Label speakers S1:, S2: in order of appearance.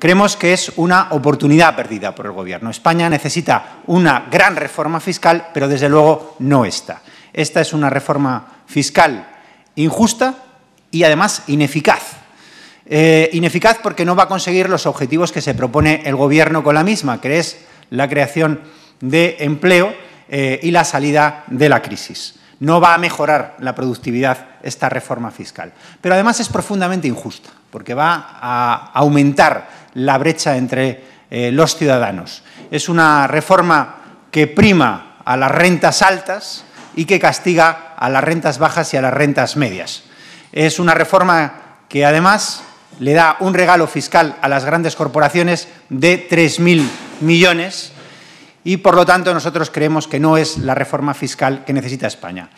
S1: creemos que es una oportunidad perdida por el Gobierno. España necesita una gran reforma fiscal, pero desde luego no esta. Esta es una reforma fiscal injusta y además ineficaz. Eh, ineficaz porque no va a conseguir los objetivos que se propone el Gobierno con la misma, que es la creación de empleo eh, y la salida de la crisis. No va a mejorar la productividad esta reforma fiscal. Pero además es profundamente injusta, porque va a aumentar la brecha entre eh, los ciudadanos. Es una reforma que prima a las rentas altas y que castiga a las rentas bajas y a las rentas medias. Es una reforma que además le da un regalo fiscal a las grandes corporaciones de 3.000 millones y por lo tanto nosotros creemos que no es la reforma fiscal que necesita España.